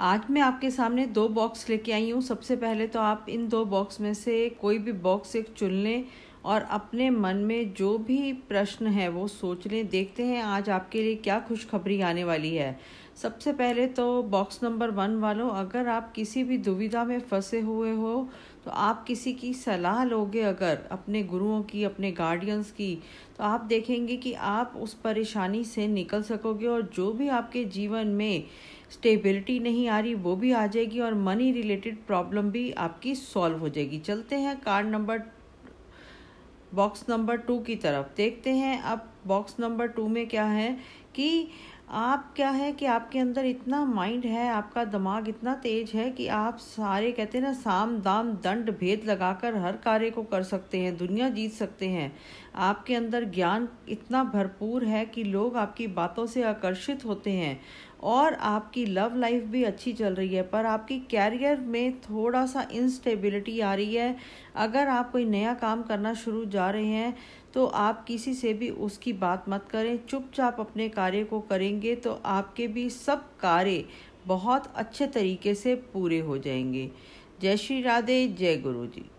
आज मैं आपके सामने दो बॉक्स लेके आई हूँ सबसे पहले तो आप इन दो बॉक्स में से कोई भी बॉक्स एक चुन लें और अपने मन में जो भी प्रश्न है वो सोच लें देखते हैं आज आपके लिए क्या खुशखबरी आने वाली है सबसे पहले तो बॉक्स नंबर वन वालों अगर आप किसी भी दुविधा में फंसे हुए हो तो आप किसी की सलाह लोगे अगर अपने गुरुओं की अपने गार्डियंस की तो आप देखेंगे कि आप उस परेशानी से निकल सकोगे और जो भी आपके जीवन में स्टेबिलिटी नहीं आ रही वो भी आ जाएगी और मनी रिलेटेड प्रॉब्लम भी आपकी सॉल्व हो जाएगी चलते हैं card number box number two की तरफ देखते हैं अब बॉक्स नंबर टू में क्या है कि आप क्या है कि आपके अंदर इतना माइंड है आपका दिमाग इतना तेज है कि आप सारे कहते हैं ना साम दाम दंड भेद लगाकर हर कार्य को कर सकते हैं दुनिया जीत सकते हैं आपके अंदर ज्ञान इतना भरपूर है कि लोग आपकी बातों से आकर्षित होते हैं और आपकी लव लाइफ भी अच्छी चल रही है पर आपकी कैरियर में थोड़ा सा इंस्टेबिलिटी आ रही है अगर आप कोई नया काम करना शुरू जा रहे हैं तो आप किसी से भी उसकी बात मत करें चुपचाप अपने कार्य को करेंगे तो आपके भी सब कार्य बहुत अच्छे तरीके से पूरे हो जाएंगे जय श्री राधे जय गुरु जी